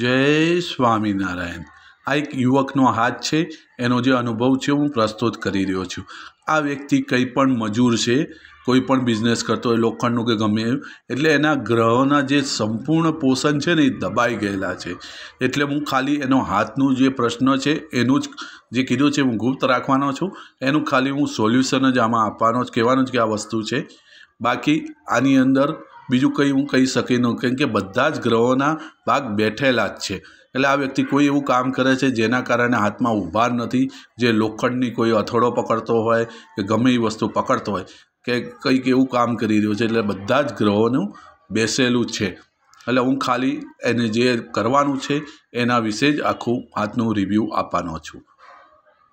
જય સ્વામિનારાયણ આ એક યુવકનો હાથ છે એનો જે અનુભવ છે હું પ્રસ્તુત કરી રહ્યો છું આ વ્યક્તિ કંઈ પણ મજૂર છે કોઈ પણ બિઝનેસ કરતો હોય લોખંડનું કે ગમે એવું એટલે એના ગ્રહોના જે સંપૂર્ણ પોષણ છે ને એ દબાઈ ગયેલા છે એટલે હું ખાલી એનો હાથનું જે પ્રશ્ન છે એનું જ જે કીધું છે હું ગુપ્ત રાખવાનો છું એનું ખાલી હું સોલ્યુશન જ આમાં આપવાનો જ કહેવાનું જ કે આ વસ્તુ છે બાકી આની અંદર બીજું કંઈ હું કહી શકી નહીં કેમ કે બધા જ ગ્રહોના ભાગ બેઠેલા જ છે એટલે આ વ્યક્તિ કોઈ એવું કામ કરે છે જેના કારણે હાથમાં ઊભા નથી જે લોખંડની કોઈ અથડો પકડતો હોય કે ગમે એ વસ્તુ પકડતો હોય કે કંઈક એવું કામ કરી રહ્યું છે એટલે બધા જ ગ્રહોનું બેસેલું છે એટલે હું ખાલી એને જે કરવાનું છે એના વિશે જ આખું હાથનું રિવ્યૂ આપવાનો છું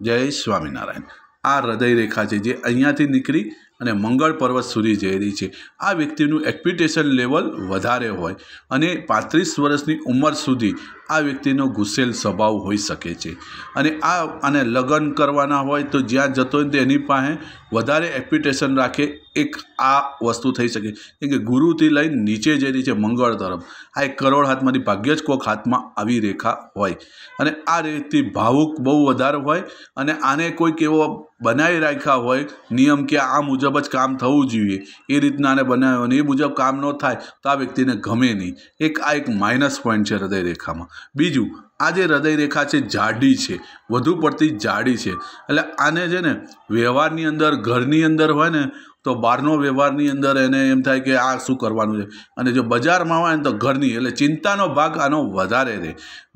જય સ્વામિનારાયણ આ હૃદય રેખા છે જે અહીંયાથી નીકળી અને મંગળ પર્વત સુધી જઈ છે આ વ્યક્તિનું એક્વિટેશન લેવલ વધારે હોય અને પાંત્રીસ વર્ષની ઉંમર સુધી આ વ્યક્તિનો ગુસ્સેલ સ્વભાવ હોઈ શકે છે અને આ આને લગ્ન કરવાના હોય તો જ્યાં જતો હોય તેની પાસે વધારે એપ્લિટેશન રાખે એક આ વસ્તુ થઈ શકે કેમ કે ગુરુથી લઈને નીચે જઈ રહી છે મંગળ તરફ આ એક કરોડ હાથમાંથી ભાગ્યે જ કોઈક હાથમાં આવી રેખા હોય અને આ વ્યક્તિ ભાવુક બહુ વધારે હોય અને આને કોઈક એવો બનાવી રાખ્યા હોય નિયમ કે આ મુજબ મુજબ જ કામ થવું જોઈએ એ રીતના આને બનાવ્યો અને એ મુજબ કામ ન થાય તો આ વ્યક્તિને ગમે નહીં એક આ એક માઇનસ પોઈન્ટ છે હૃદયરેખામાં બીજું આ જે હૃદયરેખા છે જાડી છે વધુ પડતી જાડી છે એટલે આને છે ને વ્યવહારની અંદર ઘરની અંદર હોય ને તો બહારનો વ્યવહારની અંદર એને એમ થાય કે આ શું કરવાનું છે અને જો બજારમાં હોય ને તો ઘરની એટલે ચિંતાનો ભાગ આનો વધારે રહે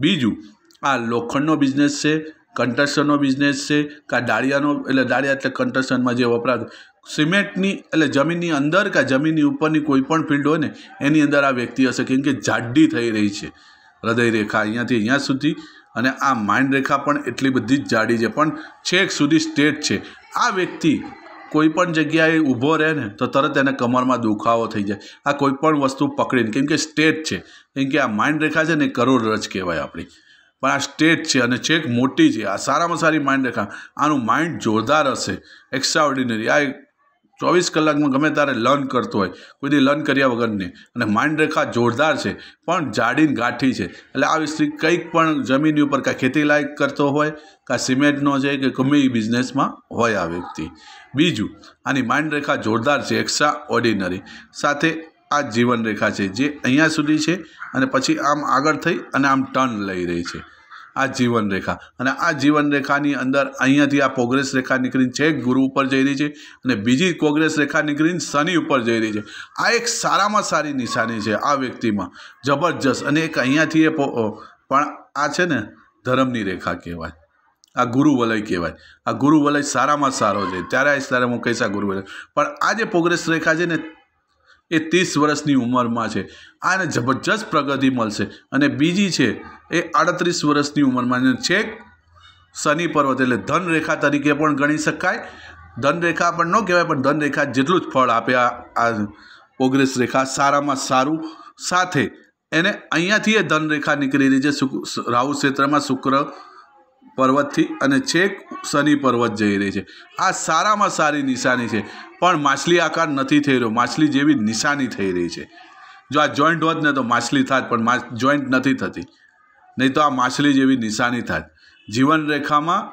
બીજું આ લોખંડનો બિઝનેસ છે કન્સ્ટ્રક્શનનો બિઝનેસ છે કાં દાળિયાનો એટલે દાળિયા એટલે કન્સ્ટ્રક્શનમાં જે વપરાતું સિમેન્ટની એટલે જમીનની અંદર કાં જમીનની ઉપરની કોઈ પણ ફિલ્ડ હોય ને એની અંદર આ વ્યક્તિ હશે કેમ કે જાડી થઈ રહી છે હૃદયરેખા અહીંયાથી અહીંયા સુધી અને આ માઇન્ડ રેખા પણ એટલી બધી જ જાડી છે પણ છેક સુધી સ્ટેટ છે આ વ્યક્તિ કોઈ પણ જગ્યાએ ઊભો રહે ને તો તરત એને કમરમાં દુખાવો થઈ જાય આ કોઈ પણ વસ્તુ પકડીને કેમ કે સ્ટેટ છે કેમ કે આ માઇન્ડ રેખા છે ને કરોડરજ કહેવાય આપણી પણ આ સ્ટેટ છે અને છેક મોટી છે આ સારામાં સારી માઇન્ડ રેખા આનું માઇન્ડ જોરદાર હશે એક્સ્ટ્રા ઓર્ડિનરી આ ચોવીસ કલાકમાં ગમે તારે લર્ન કરતો હોય કોઈથી લર્ન કર્યા વગર નહીં અને માઇન્ડ રેખા જોરદાર છે પણ જાડીને ગાંઠી છે એટલે આ વ્યક્તિ કંઈક પણ જમીનની ઉપર કાં ખેતી લાયક કરતો હોય કાં સિમેન્ટનો છે કે ગમે એ બિઝનેસમાં હોય આ વ્યક્તિ બીજું આની માઇન્ડ રેખા જોરદાર છે એક્સ્ટ્રા ઓર્ડિનરી સાથે આ જીવન રેખા છે જે અહીંયા સુધી છે અને પછી આમ આગળ થઈ અને આમ ટર્ન લઈ રહી છે આ જીવન રેખા અને આ જીવન રેખાની અંદર અહીંયાથી આ પ્રોગ્રેસ રેખા નીકળીને છેક ગુરુ ઉપર જઈ રહી છે અને બીજી પ્રોગ્રેસ રેખા નીકળીને શનિ ઉપર જઈ રહી છે આ એક સારામાં સારી નિશાની છે આ વ્યક્તિમાં જબરજસ્ત અને એક અહીંયાથી એ પણ આ છે ને ધર્મની રેખા કહેવાય આ ગુરુ વલય કહેવાય આ ગુરુ વલય સારામાં સારો છે ત્યારે આ સારા હું કહીશ આ ગુરુ વલય પણ આ જે પ્રોગ્રેસ રેખા છે ને એ ત્રીસ વર્ષની ઉંમરમાં છે આને જબરજસ્ત પ્રગતિ મળશે અને બીજી છે એ આડત્રીસ વર્ષની ઉંમરમાં છેક શનિ પર્વત એટલે ધનરેખા તરીકે પણ ગણી શકાય ધનરેખા પણ ન કહેવાય પણ ધનરેખા જેટલું જ ફળ આપે આ ઓગ્રેસ રેખા સારામાં સારું સાથે એને અહીંયાથી એ ધનરેખા નીકળી રહી છે રાહુ ક્ષેત્રમાં શુક્ર પર્વતથી અને છેક શનિ પર્વત જઈ રહી છે આ સારામાં સારી નિશાની છે પણ માછલી આકાર નથી થઈ રહ્યો માછલી જેવી નિશાની થઈ રહી છે જો આ જોઈન્ટ હોત ને તો માછલી થાત પણ જોઈન્ટ નથી થતી નહીં તો આ માછલી જેવી નિશાની થાત જીવનરેખામાં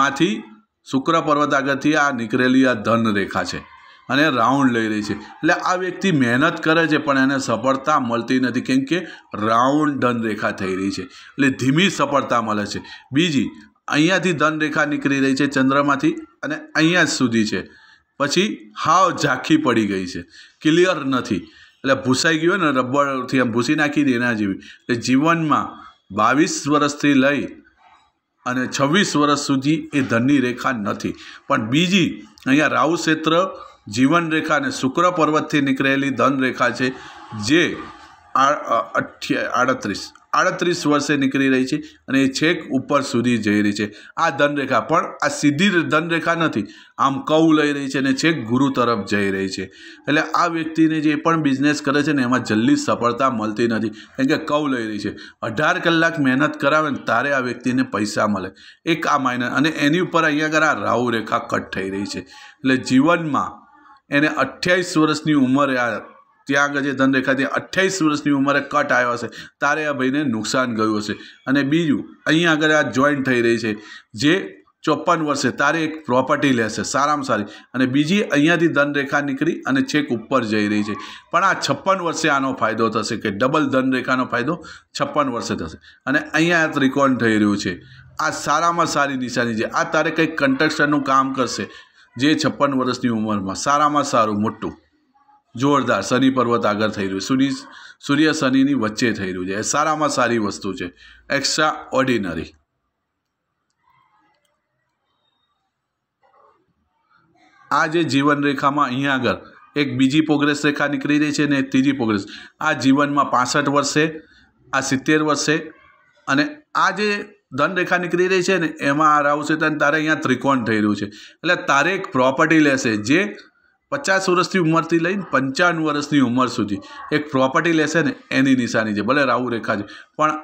માંથી શુક્ર પર્વત આગળથી આ નીકળેલી આ ધન રેખા છે અને રાઉન્ડ લઈ રહી છે એટલે આ વ્યક્તિ મહેનત કરે છે પણ એને સફળતા મળતી નથી કેમ કે રાઉન્ડ ધન રેખા થઈ રહી છે એટલે ધીમી સફળતા મળે છે બીજી અહીંયાથી ધન રેખા નીકળી રહી છે ચંદ્રમાંથી અને અહીંયા જ સુધી છે પછી હાવ ઝાંખી પડી ગઈ છે ક્લિયર નથી એટલે ભૂસાઈ ગયું ને રબરથી આમ ભૂસી નાખી દે એના જેવી એટલે જીવનમાં બાવીસ વર્ષથી લઈ અને છવ્વીસ વર્ષ સુધી એ ધનની રેખા નથી પણ બીજી અહીંયા રાહુ ક્ષેત્ર જીવન રેખા અને શુક્ર પર્વતથી નીકળેલી ધન રેખા છે જે આડત્રીસ આડત્રીસ વર્ષે નીકળી રહી છે અને એ છેક ઉપર સુધી જઈ રહી છે આ ધનરેખા પણ આ સીધી ધનરેખા નથી આમ કૌ લઈ રહી છે અને છેક ગુરુ તરફ જઈ રહી છે એટલે આ વ્યક્તિને જે પણ બિઝનેસ કરે છે ને એમાં જલ્દી સફળતા મળતી નથી કેમ કે કૌ લઈ રહી છે અઢાર કલાક મહેનત કરાવે ને તારે આ વ્યક્તિને પૈસા મળે એક આ માઇનસ અને એની ઉપર અહીંયા આગળ આ રાહુ રેખા કટ થઈ રહી છે એટલે જીવનમાં એને અઠ્યાવીસ વર્ષની ઉંમરે આ ત્યાં આગળ જે ધનરેખાથી અઠ્યાવીસ વર્ષની ઉંમરે કટ આવ્યો હશે તારે આ ભાઈને નુકસાન ગયું હશે અને બીજું અહીંયા આગળ આ જોઈન્ટ થઈ રહી છે જે ચોપન વર્ષે તારે એક પ્રોપર્ટી લેશે સારામાં સારી અને બીજી અહીંયાથી ધનરેખા નીકળી અને છેક ઉપર જઈ રહી છે પણ આ છપ્પન વર્ષે આનો ફાયદો થશે કે ડબલ ધનરેખાનો ફાયદો છપ્પન વર્ષે થશે અને અહીંયા ત્રિકોણ થઈ રહ્યું છે આ સારામાં સારી નિશાની છે આ તારે કંઈક કન્સ્ટ્રક્શનનું કામ કરશે જે છપ્પન વર્ષની ઉંમરમાં સારામાં સારું મોટું જોરદાર શનિ પર્વત આગળ થઈ રહ્યું સૂર્ય સૂર્ય શનિની વચ્ચે થઈ રહ્યું છે એ સારામાં સારી વસ્તુ છે એક્સ્ટ્રા ઓર્ડિનરી આ જે જીવન રેખામાં અહીંયા આગળ એક બીજી પ્રોગ્રેસ રેખા નીકળી રહી છે ને ત્રીજી પ્રોગ્રેસ આ જીવનમાં પાસઠ વર્ષે આ સિત્તેર વર્ષે અને આ જે ધન રેખા નીકળી રહી છે ને એમાં આ રાવશે ચેતન તારે અહીંયા ત્રિકોણ થઈ રહ્યું છે એટલે તારે એક પ્રોપર્ટી લેશે જે પચાસ વર્ષની ઉંમરથી લઈને પંચાણું વર્ષની ઉંમર સુધી એક પ્રોપર્ટી લેશે ને એની નિશાની છે ભલે રાહુ રેખા છે પણ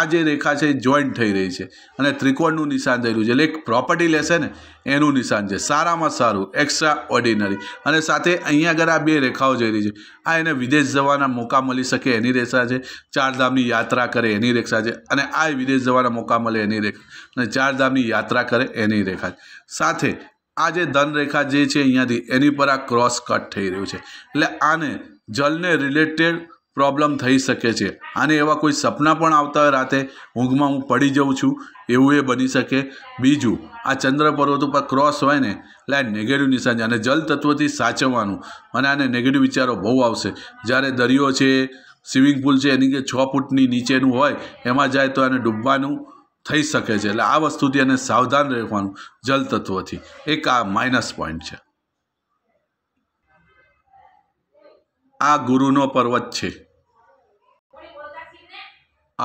આ જે રેખા છે એ જોઈન્ટ થઈ રહી છે અને ત્રિકોણનું નિશાન થઈ રહ્યું છે એટલે એક પ્રોપર્ટી લેશે ને એનું નિશાન છે સારામાં સારું એક્સ્ટ્રા ઓર્ડિનરી અને સાથે અહીંયા આગળ આ બે રેખાઓ જઈ રહી છે આ એને વિદેશ જવાના મોકા મળી શકે એની રેખા છે ચારધામની યાત્રા કરે એની રેખા છે અને આ વિદેશ જવાના મોકા મળે એની રેખા અને ચારધામની યાત્રા કરે એની રેખા છે સાથે આ જે ધનરેખા જે છે અહીંયાથી એની પર આ ક્રોસ કટ થઈ રહ્યું છે એટલે આને જલને રિલેટેડ પ્રોબ્લેમ થઈ શકે છે આને એવા કોઈ સપના પણ આવતા હોય રાતે ઊંઘમાં હું પડી જાઉં છું એવું એ બની શકે બીજું આ ચંદ્ર પર્વત ઉપર ક્રોસ હોય ને એટલે આ નેગેટિવ નિશાન છે અને જલ તત્વથી સાચવવાનું અને આને નેગેટિવ વિચારો બહુ આવશે જ્યારે દરિયો છે સ્વિમિંગ પુલ છે એની કે છ ફૂટની નીચેનું હોય એમાં જાય તો આને ડૂબવાનું થઈ શકે છે એટલે આ વસ્તુથી એને સાવધાન રહેવાનું જલતત્વથી એક આ માઇનસ પોઈન્ટ છે આ ગુરુનો પર્વત છે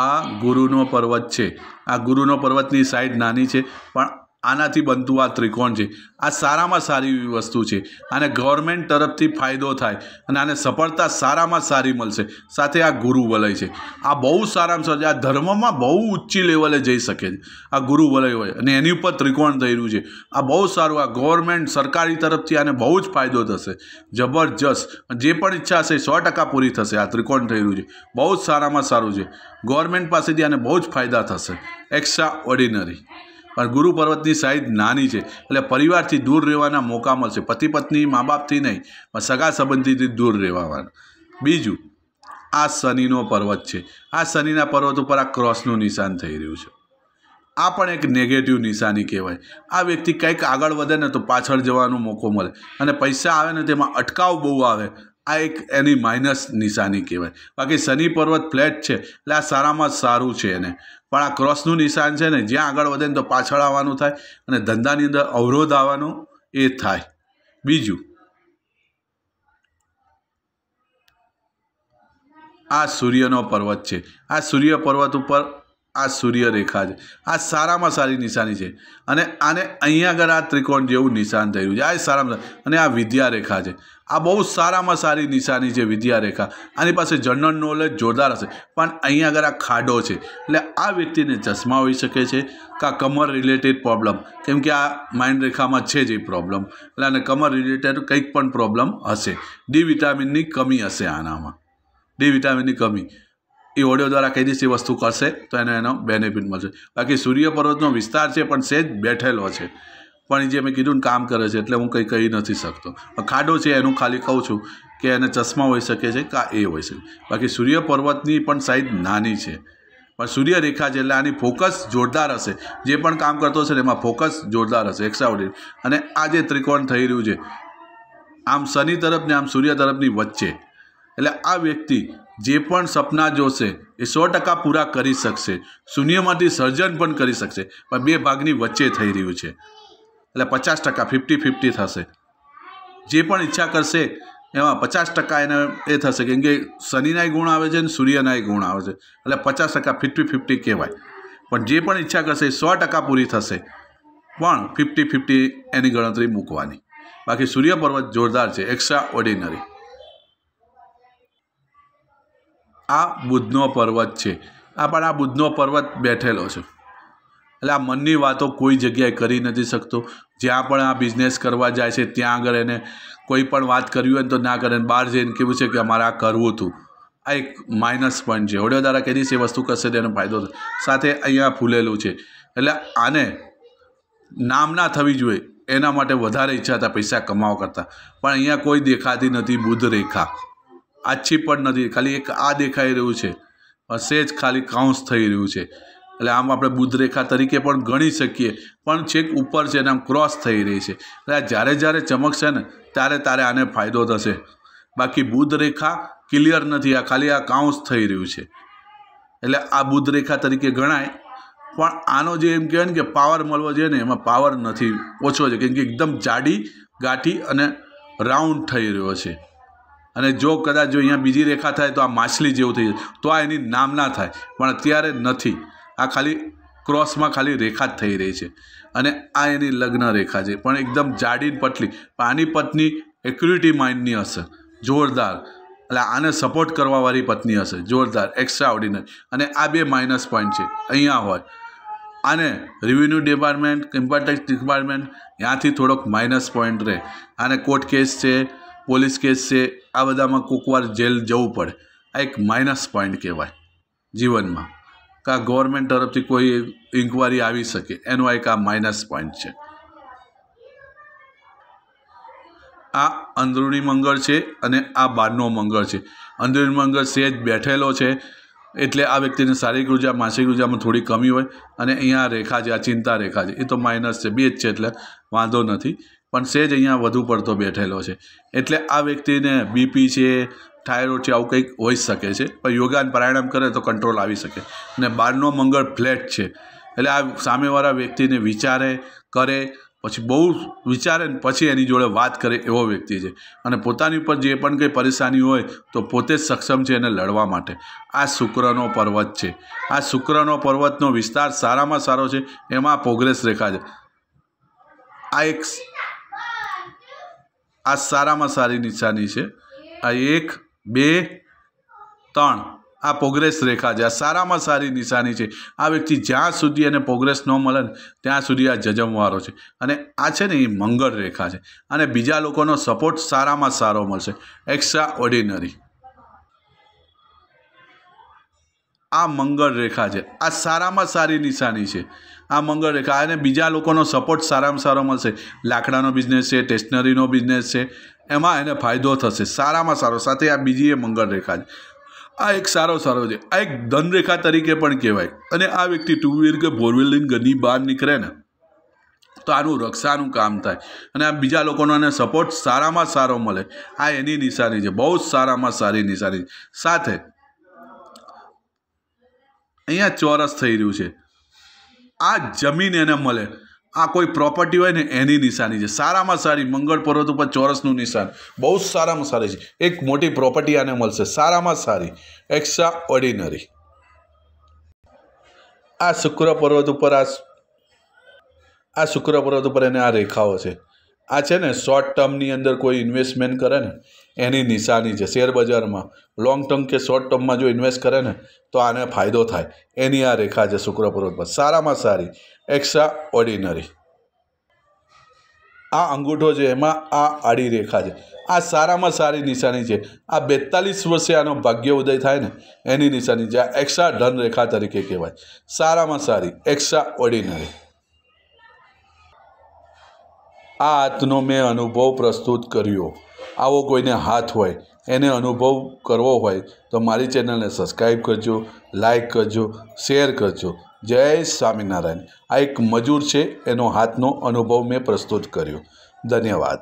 આ ગુરુનો પર્વત છે આ ગુરુનો પર્વતની સાઈડ નાની છે પણ આનાથી બનતું આ ત્રિકોણ છે આ સારામાં સારી એવી વસ્તુ છે આને ગવર્મેન્ટ તરફથી ફાયદો થાય અને આને સફળતા સારામાં સારી મળશે સાથે આ ગુરુ વલય છે આ બહુ સારામાં સારું આ ધર્મમાં બહુ ઊંચી લેવલે જઈ શકે છે આ ગુરુ વલય હોય અને એની ઉપર ત્રિકોણ થઈ છે આ બહુ સારું આ ગવર્મેન્ટ સરકારી તરફથી આને બહુ જ ફાયદો થશે જબરજસ્ત જે પણ ઈચ્છા હશે સો ટકા પૂરી થશે આ ત્રિકોણ થઈ છે બહુ જ સારામાં સારું છે ગવર્મેન્ટ પાસેથી આને બહુ જ ફાયદા થશે એક્સ્ટ્રા ઓર્ડિનરી પણ ગુરુ પર્વતની સાઈઝ નાની છે એટલે પરિવારથી દૂર રહેવાના મોકા મળશે પતિ પત્ની મા બાપથી નહીં પણ સગા સંબંધીથી દૂર રહેવાના બીજું આ શનિનો પર્વત છે આ શનિના પર્વત ઉપર આ ક્રોસનું નિશાન થઈ રહ્યું છે આ પણ એક નેગેટિવ નિશાની કહેવાય આ વ્યક્તિ કંઈક આગળ વધે ને તો પાછળ જવાનો મોકો મળે અને પૈસા આવે ને તેમાં અટકાવ બહુ આવે આ એક એની માઇનસ નિશાની કહેવાય બાકી શનિ પર્વત ફ્લેટ છે એટલે આ સારામાં સારું છે એને પણ આ ક્રોસનું નિશાન છે ને જ્યાં આગળ વધે ને તો પાછળ આવવાનું થાય અને ધંધાની અંદર અવરોધ આવવાનો એ થાય બીજું આ સૂર્યનો પર્વત છે આ સૂર્ય પર્વત ઉપર આ સૂર્ય રેખા છે આ સારામાં સારી નિશાની છે અને આને અહીંયા આગળ આ ત્રિકોણ જેવું નિશાન થયું છે આ સારામાં અને આ વિદ્યા રેખા છે આ બહુ સારામાં સારી નિશાની છે વિદ્યારેખા આની પાસે જનરલ નોલેજ જોરદાર હશે પણ અહીંયા આગળ આ ખાડો છે એટલે આ વ્યક્તિને ચશ્મા હોઈ શકે છે કાં કમર રિલેટેડ પ્રોબ્લેમ કેમ કે આ માઇન્ડ રેખામાં છે જ એ પ્રોબ્લમ એટલે આને કમર રિલેટેડ કંઈક પણ પ્રોબ્લમ હશે ડી વિટામિનની કમી હશે આનામાં ડી વિટામિનની કમી એ ઓડિયો દ્વારા કઈ દિવસ એ વસ્તુ કરશે તો એને એનો બેનિફિટ મળશે બાકી સૂર્યપર્વતનો વિસ્તાર છે પણ સેજ બેઠેલો છે પણ જે મેં કીધું ને કામ કરે છે એટલે હું કંઈ કહી નથી શકતો ખાડો છે એનું ખાલી કહું છું કે એને ચશ્મા હોઈ શકે છે કા એ હોઈ શકે બાકી સૂર્ય પર્વતની પણ સાઈઝ નાની છે પણ સૂર્યરેખા છે એટલે આની ફોકસ જોરદાર હશે જે પણ કામ કરતો હશે એમાં ફોકસ જોરદાર હશે એક્સ્ટ્રાઓર્ડિનરી અને આ જે ત્રિકોણ થઈ રહ્યું છે આમ શનિ તરફ ને આમ સૂર્ય તરફની વચ્ચે એટલે આ વ્યક્તિ જે પણ સપના જોશે એ સો ટકા પૂરા કરી શકશે શૂન્યમાંથી સર્જન પણ કરી શકશે પણ બે ભાગની વચ્ચે થઈ રહ્યું છે એટલે પચાસ ટકા ફિફ્ટી ફિફ્ટી થશે જે પણ ઈચ્છા કરશે એમાં પચાસ ટકા એને એ થશે કેમ કે શનિનાય ગુણ આવે છે ને સૂર્યનાય ગુણ આવે છે એટલે પચાસ ટકા ફિફ્ટી ફિફ્ટી કહેવાય પણ જે પણ ઈચ્છા કરશે એ સો ટકા પૂરી થશે પણ ફિફ્ટી ફિફ્ટી એની ગણતરી મૂકવાની બાકી સૂર્ય પર્વત જોરદાર છે એક્સ્ટ્રા ઓર્ડિનરી આ બુધનો પર્વત છે આ પણ આ બુદ્ધનો પર્વત બેઠેલો છે એટલે આ મનની વાતો કોઈ જગ્યાએ કરી નથી શકતો જ્યાં પણ આ બિઝનેસ કરવા જાય છે ત્યાં આગળ એને કોઈ પણ વાત કરવી હોય ને તો ના કરે બહાર જઈને કેવું છે કે અમારે આ કરવું હતું આ એક માઇનસ પોઈન્ટ છે હોડિયો કે દિવસે વસ્તુ કરશે તેનો ફાયદો થશે સાથે અહીંયા ફૂલેલું છે એટલે આને નામ ના થવી જોઈએ એના માટે વધારે ઈચ્છા હતા પૈસા કમાવા કરતાં પણ અહીંયા કોઈ દેખાતી નથી બુદ્ધ રેખા આછી પણ નથી ખાલી એક આ દેખાઈ રહ્યું છે સેજ ખાલી કાઉન્સ થઈ રહ્યું છે એટલે આમ આપણે બુદ્ધરેખા તરીકે પણ ગણી શકીએ પણ છેક ઉપર છે એને આમ ક્રોસ થઈ રહી છે એટલે જ્યારે જ્યારે ચમકશે ને ત્યારે તારે આને ફાયદો થશે બાકી બુદ્ધરેખા ક્લિયર નથી આ ખાલી આ કાઉન્સ થઈ રહ્યું છે એટલે આ બુદ્ધરેખા તરીકે ગણાય પણ આનો જે એમ કહેવાય ને કે પાવર મળવો જોઈએ ને એમાં પાવર નથી ઓછો છે કેમ કે એકદમ જાડી ગાંઠી અને રાઉન્ડ થઈ રહ્યો છે અને જો કદાચ જો અહીંયા બીજી રેખા થાય તો આ માછલી જેવું થઈ જાય તો આ એની નામ ના થાય પણ અત્યારે નથી આ ખાલી ક્રોસમાં ખાલી રેખા જ થઈ રહી છે અને આ એની લગ્ન રેખા છે પણ એકદમ જાડી પટલી આની પત્ની એક્યુરિટી માઇન્ડની હશે જોરદાર એટલે આને સપોર્ટ કરવાવાળી પત્ની હશે જોરદાર એક્સ્ટ્રા ઓર્ડિનરી અને આ બે માઇનસ પોઈન્ટ છે અહીંયા હોય આને રેવન્યુ ડિપાર્ટમેન્ટ ઇન્કમટેક્સ ડિપાર્ટમેન્ટ ત્યાંથી થોડોક માઇનસ પોઈન્ટ રહે આને કોર્ટ કેસ છે પોલીસ કેસ છે આ બધામાં કોકવાર જેલ જવું પડે આ એક માઇનસ પોઈન્ટ કહેવાય જીવનમાં કે આ ગવર્મેન્ટ તરફથી કોઈ ઇન્કવાયરી આવી શકે એનો એક આ માઇનસ પોઈન્ટ છે આ અંદરૂની મંગળ છે અને આ બારનો મંગળ છે અંદરૂણી મંગળ સેજ બેઠેલો છે એટલે આ વ્યક્તિને શારીરિક ઉર્જા માનસિક ઉર્જામાં થોડી કમી હોય અને અહીંયા રેખા છે આ ચિંતા રેખા છે એ તો માઇનસ છે બી જ છે એટલે વાંધો નથી પણ સેજ અહીંયા વધુ પડતો બેઠેલો છે એટલે આ વ્યક્તિને બીપી છે થાઇરોઇડ છે આવું કંઈક હોઈ શકે છે પણ યોગાન અને પ્રાણાયામ કરે તો કંટ્રોલ આવી શકે અને બારનો મંગળ ફ્લેટ છે એટલે આ સામેવાળા વ્યક્તિને વિચારે કરે પછી બહુ વિચારે ને પછી એની જોડે વાત કરે એવો વ્યક્તિ છે અને પોતાની ઉપર જે પણ કંઈ પરેશાની હોય તો પોતે જ સક્ષમ છે એને લડવા માટે આ શુક્રનો પર્વત છે આ શુક્રનો પર્વતનો વિસ્તાર સારામાં સારો છે એમાં પ્રોગ્રેસ રેખા છે આ એક આ સારામાં સારી નિશાની છે આ એક બે ત્રણ આ પ્રોગ્રેસ રેખા છે આ સારામાં સારી નિશાની છે આ વ્યક્તિ જ્યાં સુધી એને પ્રોગ્રેસ ન મળે ને ત્યાં સુધી આ જજમવારો છે અને આ છે ને એ મંગળ રેખા છે અને બીજા લોકોનો સપોર્ટ સારામાં સારો મળશે એક્સ્ટ્રા ઓર્ડિનરી આ મંગળ રેખા છે આ સારામાં સારી નિશાની છે આ મંગળ રેખા અને બીજા લોકોનો સપોર્ટ સારામાં સારો મળશે લાકડાનો બિઝનેસ છે સ્ટેશનરીનો બિઝનેસ છે એમાં એને ફાયદો થશે સારામાં સારો સાથે આ બીજી એ મંગળ રેખા છે આ એક સારો સારો છે આ એક ધનરેખા તરીકે પણ કહેવાય અને આ વ્યક્તિ ટુ વ્હીલ કે ફોર વ્હીલ લઈને ઘરની બહાર નીકળે ને તો આનું રક્ષાનું કામ થાય અને આ બીજા લોકોનો એને સપોર્ટ સારામાં સારો મળે આ એની નિશાની છે બહુ જ સારામાં સારી નિશાની સાથે અહીંયા ચોરસ થઈ રહ્યું છે આ જમીન એને મળે આ કોઈ પ્રોપર્ટી હોય ને એની નિશાની છે સારામાં સારી મંગળ પર્વત ઉપર ચોરસનું નિશાન બહુ જ સારામાં સારી છે એક મોટી પ્રોપર્ટી આને મળશે સારામાં સારી એક્સ્ટ્રા ઓર્ડિનરી આ શુક્ર પર્વત ઉપર આ આ શુક્ર પર્વત ઉપર એને આ રેખાઓ છે આ છે ને શોર્ટ ટર્મની અંદર કોઈ ઇન્વેસ્ટમેન્ટ કરે ને એની નિશાની છે શેર બજારમાં લોંગ ટર્મ કે શોર્ટ ટર્મમાં જો ઇન્વેસ્ટ કરે ને તો આને ફાયદો થાય એની આ રેખા છે શુક્ર પર્વત પર સારામાં સારી એક્સ્ટ્રા ઓર્ડિનરી આ અંગૂઠો છે એમાં આ આડી રેખા છે આ સારામાં સારી નિશાની છે આ બેતાલીસ વર્ષે આનો ભાગ્ય ઉદય થાય ને એની નિશાની છે આ એક્સ્ટ્રા ધન રેખા તરીકે કહેવાય સારામાં સારી એક્સ્ટ્રા ઓર્ડિનરી આ હાથનો મેં અનુભવ પ્રસ્તુત કર્યો આવો કોઈને હાથ હોય એને અનુભવ કરવો હોય તો મારી ચેનલને સબસ્ક્રાઈબ કરજો લાઈક કરજો શેર કરજો જય સ્વામિનારાયણ આ એક મજૂર છે એનો હાથનો અનુભવ મેં પ્રસ્તુત કર્યો ધન્યવાદ